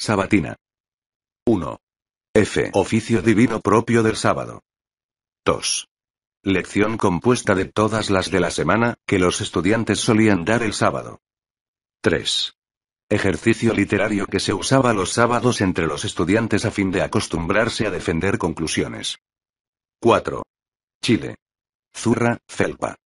Sabatina. 1. F. Oficio divino propio del sábado. 2. Lección compuesta de todas las de la semana, que los estudiantes solían dar el sábado. 3. Ejercicio literario que se usaba los sábados entre los estudiantes a fin de acostumbrarse a defender conclusiones. 4. Chile. Zurra, felpa.